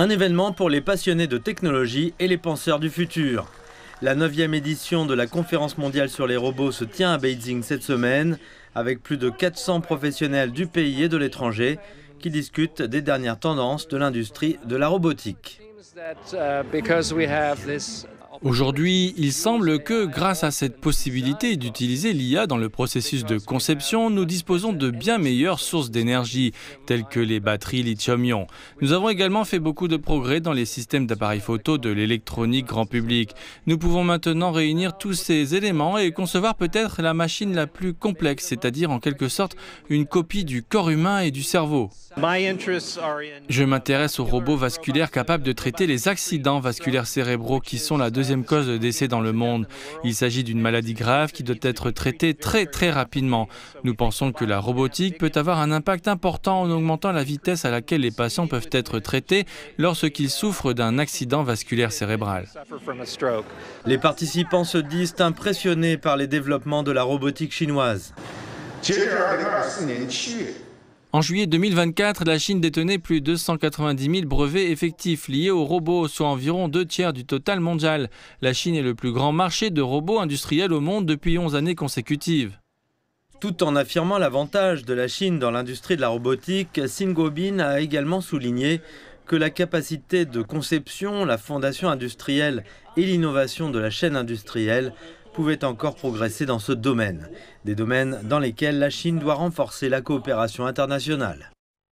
Un événement pour les passionnés de technologie et les penseurs du futur. La 9e édition de la conférence mondiale sur les robots se tient à Beijing cette semaine, avec plus de 400 professionnels du pays et de l'étranger qui discutent des dernières tendances de l'industrie de la robotique. Uh, Aujourd'hui, il semble que grâce à cette possibilité d'utiliser l'IA dans le processus de conception, nous disposons de bien meilleures sources d'énergie, telles que les batteries lithium-ion. Nous avons également fait beaucoup de progrès dans les systèmes d'appareils photo de l'électronique grand public. Nous pouvons maintenant réunir tous ces éléments et concevoir peut-être la machine la plus complexe, c'est-à-dire en quelque sorte une copie du corps humain et du cerveau. Je m'intéresse aux robots vasculaires capables de traiter les accidents vasculaires cérébraux qui sont la deuxième cause de décès dans le monde. Il s'agit d'une maladie grave qui doit être traitée très très rapidement. Nous pensons que la robotique peut avoir un impact important en augmentant la vitesse à laquelle les patients peuvent être traités lorsqu'ils souffrent d'un accident vasculaire cérébral. Les participants se disent impressionnés par les développements de la robotique chinoise. En juillet 2024, la Chine détenait plus de 190 000 brevets effectifs liés aux robots, soit environ deux tiers du total mondial. La Chine est le plus grand marché de robots industriels au monde depuis 11 années consécutives. Tout en affirmant l'avantage de la Chine dans l'industrie de la robotique, Singobin a également souligné que la capacité de conception, la fondation industrielle et l'innovation de la chaîne industrielle pouvait encore progresser dans ce domaine, des domaines dans lesquels la Chine doit renforcer la coopération internationale.